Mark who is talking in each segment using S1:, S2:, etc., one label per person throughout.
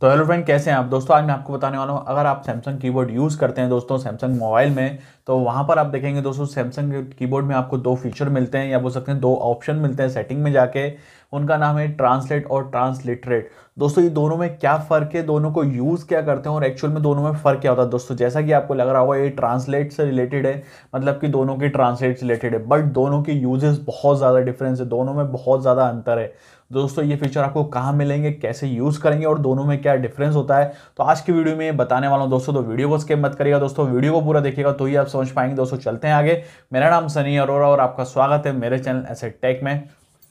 S1: तो hello friend कैसे हैं आप दोस्तों आज मैं आपको बताने वाला हूँ अगर आप सैमसंग कीबोर्ड यूज़ करते हैं दोस्तों सैमसंग मोबाइल में तो वहाँ पर आप देखेंगे दोस्तों सैमसंग की कीबोर्ड में आपको दो फीचर मिलते हैं या बोल सकते हैं दो ऑप्शन मिलते हैं सेटिंग में जाके उनका नाम है ट्रांसलेट और ट्रांसलिटरेट दोस्तों ये दोनों में क्या फ़र्क है दोनों को यूज़ क्या करते हैं और एक्चुअल में दोनों में फ़र्क क्या होता है दोस्तों जैसा कि आपको लग रहा होगा ये ट्रांसलेट से रिलेटेड है मतलब कि दोनों की ट्रांसलेट से रिलेटेड है बट दोनों के यूजेस बहुत ज़्यादा डिफरेंस है दोनों में बहुत ज़्यादा अंतर है दोस्तों ये फीचर आपको कहाँ मिलेंगे कैसे यूज़ करेंगे और दोनों में क्या डिफरेंस होता है तो आज की वीडियो में बताने वाला हूँ दोस्तों तो वीडियो को स्केप मत करिएगा दोस्तों वीडियो को पूरा देखिएगा तो ही आप समझ पाएंगे दोस्तों चलते हैं आगे मेरा नाम सनी अरोरा और आपका स्वागत है मेरे चैनल एसेट टेक में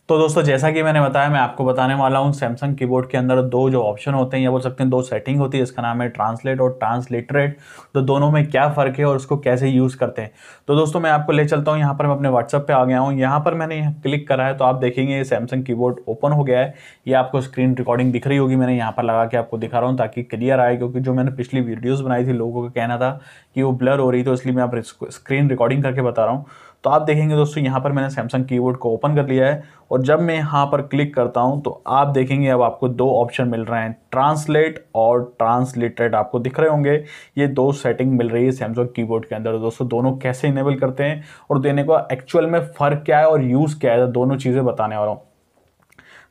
S1: तो दोस्तों जैसा कि मैंने बताया मैं आपको बताने वाला हूँ सैमसंग कीबोर्ड के अंदर दो जो ऑप्शन होते हैं या बोल सकते हैं दो सेटिंग होती है इसका नाम है ट्रांसलेट और ट्रांसलेटरेट तो दोनों में क्या फ़र्क है और उसको कैसे यूज़ करते हैं तो दोस्तों मैं आपको ले चलता हूँ यहाँ पर मैं अपने व्हाट्सअप पर आ गया हूँ यहाँ पर मैंने यहाँ क्लिक करा है तो आप देखेंगे सैमसंग की ओपन हो गया है ये आपको स्क्रीन रिकॉर्डिंग दिख रही होगी मैंने यहाँ पर लगा के आपको दिखा रहा हूँ ताकि क्लियर आए क्योंकि जो मैंने पिछली वीडियोज़ बनाई थी लोगों का कहना था कि वो ब्लर हो रही तो इसलिए मैं आप स्क्रीन रिकॉर्डिंग करके बता रहा हूँ तो आप देखेंगे दोस्तों यहाँ पर मैंने सैमसंग कीबोर्ड को ओपन कर लिया है और जब मैं यहाँ पर क्लिक करता हूँ तो आप देखेंगे अब आपको दो ऑप्शन मिल रहे हैं ट्रांसलेट और ट्रांसलेटेड आपको दिख रहे होंगे ये दो सेटिंग मिल रही है सैमसंग कीबोर्ड के अंदर दोस्तों दोनों कैसे इनेबल करते हैं और देने का एक्चुअल में फ़र्क क्या है और यूज़ क्या है दोनों चीज़ें बताने वाला हूँ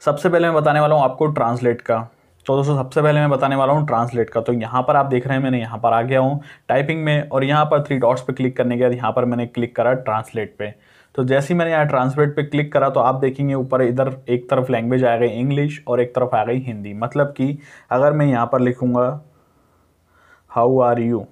S1: सबसे पहले मैं बताने वाला हूँ आपको ट्रांसलेट का दोस्तों सबसे पहले मैं बताने वाला हूँ ट्रांसलेट का तो यहाँ पर आप देख रहे हैं मैंने यहाँ पर आ गया हूँ टाइपिंग में और यहाँ पर थ्री डॉट्स पे क्लिक करने के बाद यहाँ पर मैंने क्लिक करा ट्रांसलेट पे तो जैसे ही मैंने यहाँ ट्रांसलेट पे क्लिक करा तो आप देखेंगे ऊपर इधर एक तरफ लैंग्वेज आ गई इंग्लिश और एक तरफ आ गई हिंदी मतलब कि अगर मैं यहाँ पर लिखूँगा हाउ आर यू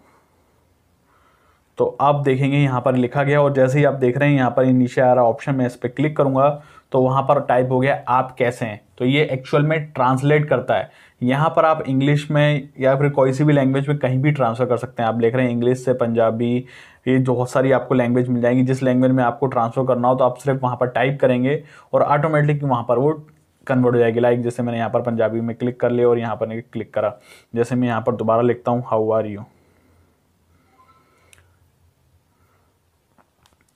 S1: तो आप देखेंगे यहाँ पर लिखा गया और जैसे ही आप देख रहे हैं यहाँ पर नीचे आ रहा ऑप्शन मैं इस पर क्लिक करूँगा तो वहाँ पर टाइप हो गया आप कैसे हैं तो ये एक्चुअल में ट्रांसलेट करता है यहाँ पर आप इंग्लिश में या फिर कोई सी भी लैंग्वेज में कहीं भी ट्रांसफ़र कर सकते हैं आप देख रहे हैं इंग्लिश से पंजाबी ये बहुत सारी आपको लैंग्वेज मिल जाएंगी जिस लैंग्वेज में आपको ट्रांसफ़र करना हो तो आप सिर्फ वहाँ पर टाइप करेंगे और ऑटोमेटिकली वहाँ पर वो कन्वर्ट हो जाएगी लाइक जैसे मैंने यहाँ पर पंजाबी में क्लिक कर लिया और यहाँ पर क्लिक करा जैसे मैं यहाँ पर दोबारा लिखता हूँ हाउ आर यू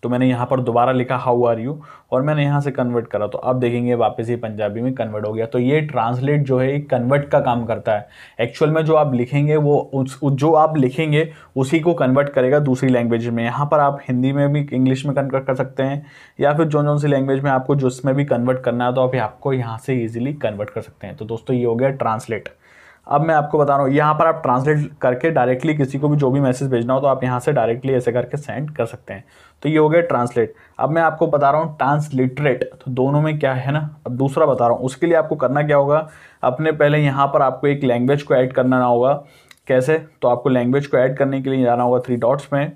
S1: तो मैंने यहाँ पर दोबारा लिखा हाउ आर यू और मैंने यहाँ से कन्वर्ट करा तो आप देखेंगे वापस ही पंजाबी में कन्वर्ट हो गया तो ये ट्रांसलेट जो है कन्वर्ट का काम करता है एक्चुअल में जो आप लिखेंगे वो उस जो आप लिखेंगे उसी को कन्वर्ट करेगा दूसरी लैंग्वेज में यहाँ पर आप हिंदी में भी इंग्लिश में कन्वर्ट कर सकते हैं या फिर जो जौन सी लैंग्वेज में आपको जिसमें भी कन्वर्ट करना है तो आप आपको यहाँ से ईजिली कन्वर्ट कर सकते हैं तो दोस्तों ये हो गया ट्रांसलेट अब मैं आपको बता रहा हूँ यहाँ पर आप ट्रांसलेट करके डायरेक्टली किसी को भी जो भी मैसेज भेजना हो तो आप यहाँ से डायरेक्टली ऐसे करके सेंड कर सकते हैं तो ये हो गया ट्रांसलेट अब मैं आपको बता रहा हूँ ट्रांसलिटरेट तो दोनों में क्या है ना अब दूसरा बता रहा हूँ उसके लिए आपको करना क्या होगा अपने पहले यहाँ पर आपको एक लैंग्वेज को ऐड करना होगा कैसे तो आपको लैंग्वेज को ऐड करने के लिए जाना होगा थ्री डॉट्स में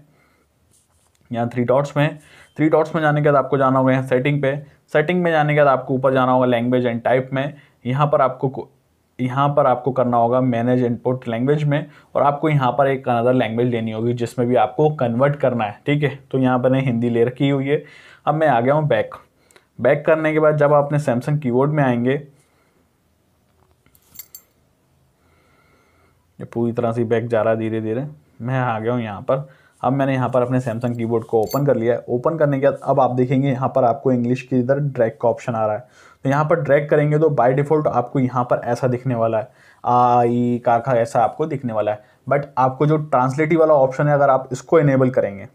S1: यहाँ थ्री डॉट्स में थ्री डॉट्स में जाने के बाद आपको जाना होगा यहाँ सेटिंग पे सेटिंग में जाने के बाद आपको ऊपर जाना होगा लैंग्वेज एंड टाइप में यहाँ पर आपको यहाँ पर आपको करना होगा मैनेज इनपुट लैंग्वेज में और आपको यहाँ पर एक अनदर लैंग्वेज लेनी होगी जिसमें भी आपको कन्वर्ट करना है ठीक है तो यहाँ पर हिंदी ले रखी हुई है अब मैं आ गया हूँ बैक बैक करने के बाद जब आपने सैमसंग कीबोर्ड में आएंगे ये पूरी तरह से बैक जा रहा है धीरे धीरे मैं आ गया हूँ यहाँ पर अब मैंने यहाँ पर अपने सैमसंग कीबोर्ड को ओपन कर लिया है ओपन करने के बाद अब आप देखेंगे यहाँ पर आपको इंग्लिश की इधर ड्रैग का ऑप्शन आ रहा है तो यहाँ पर ड्रैग करेंगे तो बाय डिफ़ॉल्ट आपको यहाँ पर ऐसा दिखने वाला है आई काका ऐसा आपको दिखने वाला है बट आपको जो ट्रांसलेटिव वाला ऑप्शन है अगर आप इसको इनेबल करेंगे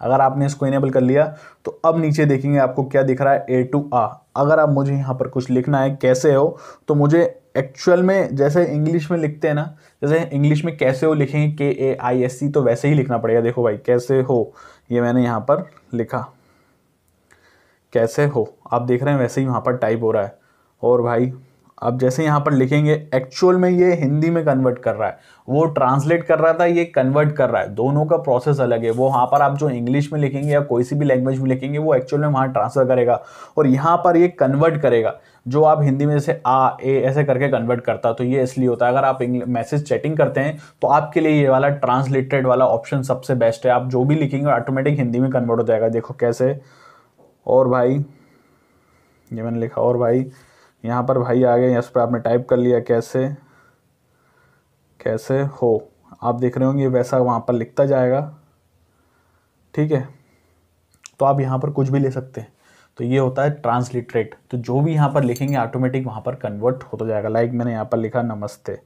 S1: अगर आपने इसको इनेबल कर लिया तो अब नीचे देखेंगे आपको क्या दिख रहा है ए टू आ अगर आप मुझे यहाँ पर कुछ लिखना है कैसे हो तो मुझे एक्चुअल में जैसे इंग्लिश में लिखते हैं ना जैसे इंग्लिश में कैसे हो लिखेंगे के ए आई एस सी तो वैसे ही लिखना पड़ेगा देखो भाई कैसे हो ये मैंने यहाँ पर लिखा कैसे हो आप देख रहे हैं वैसे ही वहाँ पर टाइप हो रहा है और भाई अब जैसे यहाँ पर लिखेंगे एक्चुअल में ये हिंदी में कन्वर्ट कर रहा है वो ट्रांसलेट कर रहा था ये कन्वर्ट कर रहा है दोनों का प्रोसेस अलग है वो वहाँ पर आप जो इंग्लिश में लिखेंगे या कोई सी भी लैंग्वेज में लिखेंगे वो एक्चुअल में वहाँ ट्रांसफर करेगा और यहाँ पर ये कन्वर्ट करेगा जो आप हिंदी में जैसे आ ए ऐसे करके कन्वर्ट करता तो ये इसलिए होता है अगर आप मैसेज चैटिंग करते हैं तो आपके लिए ये वाला ट्रांसलेटेड वाला ऑप्शन सबसे बेस्ट है आप जो भी लिखेंगे ऑटोमेटिक हिंदी में कन्वर्ट हो जाएगा देखो कैसे और भाई ये मैंने लिखा और भाई यहाँ पर भाई आ गए इस पर आपने टाइप कर लिया कैसे कैसे हो आप देख रहे होंगे वैसा वहाँ पर लिखता जाएगा ठीक है तो आप यहाँ पर कुछ भी ले सकते हैं तो ये होता है ट्रांसलिटरेट तो जो भी यहाँ पर लिखेंगे ऑटोमेटिक वहाँ पर कन्वर्ट होता जाएगा लाइक मैंने यहाँ पर लिखा नमस्ते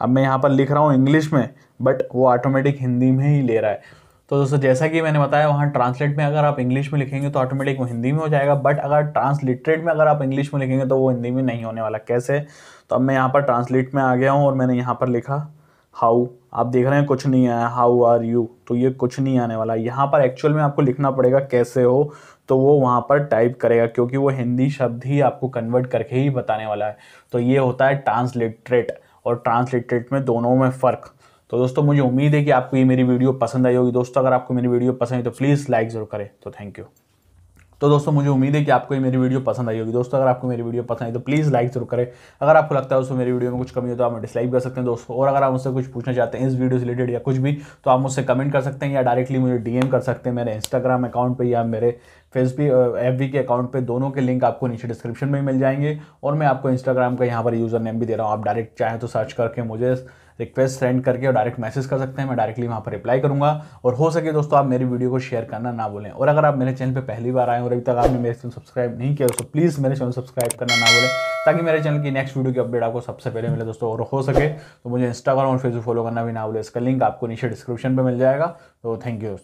S1: अब मैं यहाँ पर लिख रहा हूँ इंग्लिश में बट वो ऑटोमेटिक हिंदी में ही ले रहा है तो दोस्तों जैसा कि मैंने बताया वहाँ ट्रांसलेट में अगर आप इंग्लिश में लिखेंगे तो ऑटोमेटिक वो हिंदी में हो जाएगा बट अगर ट्रांसलिटरेट में अगर आप इंग्लिश में लिखेंगे तो वो हिंदी में नहीं होने वाला कैसे तो अब मैं यहाँ पर ट्रांसलेट में आ गया हूँ और मैंने यहाँ पर लिखा हाउ आप देख रहे हैं कुछ नहीं आया हाउ आर यू तो ये कुछ नहीं आने वाला यहाँ पर एक्चुअल में आपको लिखना पड़ेगा कैसे हो तो वो वहाँ पर टाइप करेगा क्योंकि वो हिंदी शब्द ही आपको कन्वर्ट करके ही बताने वाला है तो ये होता है ट्रांसलिटरेट और ट्रांसलिटरेट में दोनों में फ़र्क तो दोस्तों मुझे उम्मीद है कि आपको ये मेरी वीडियो पसंद आई होगी दोस्तों अगर आपको मेरी वीडियो पसंद आई तो प्लीज़ लाइक ज़रूर करें तो थैंक यू तो दोस्तों मुझे उम्मीद है कि आपको ये मेरी वीडियो पसंद आई होगी दोस्तों अगर आपको मेरी वीडियो पसंद आई तो प्लीज़ लाइक जरूर करें अगर आपको लगता है उसमें मेरी वीडियो में कुछ कमी हो तो आप डिसलाइक कर सकते हैं दोस्तों और अगर आप मुझसे कुछ पूछना चाहते हैं इस वीडियो से रिलेटेड या कुछ भी तो आप मुझसे कमेंट कर सकते हैं या डायरेक्टली मुझे डीएम कर सकते हैं मेरे इंस्टाग्राम अकाउंट पर या मेरे फेसबुक एफ एफ के अकाउंट पर दोनों के लिंक आपको नीचे डिस्क्रिप्शन में मिल जाएंगे और मैं आपको इंस्टाग्राम का यहाँ पर यूज़र नेम भी दे रहा हूँ आप डायरेक्ट चाहें तो सर्च करके मुझे रिक्वेस्ट सेंड करके और डायरेक्ट मैसेज कर सकते हैं मैं डायरेक्टली वहाँ पर रिप्लाई करूँगा और हो सके दोस्तों आप मेरी वीडियो को शेयर करना ना बोलें और अगर आप मेरे चैनल पर पहली बार आए और अभी तक आपने मेरे चैनल सब्सक्राइब नहीं किया तो प्लीज़ मेरे चैनल सब्सक्राइब करना ना बोलें ताकि मेरे चैनल की नेक्स्ट वीडियो की अपडेट आपको सबसे पहले मिले दोस्तों और हो सके तो मुझे इंस्टाग्राम और फेसबुक फॉलो करना भी ना बोले इसका लिंक आपको नीचे डिस्क्रिप्शन पर मिल जाएगा तो थैंक यू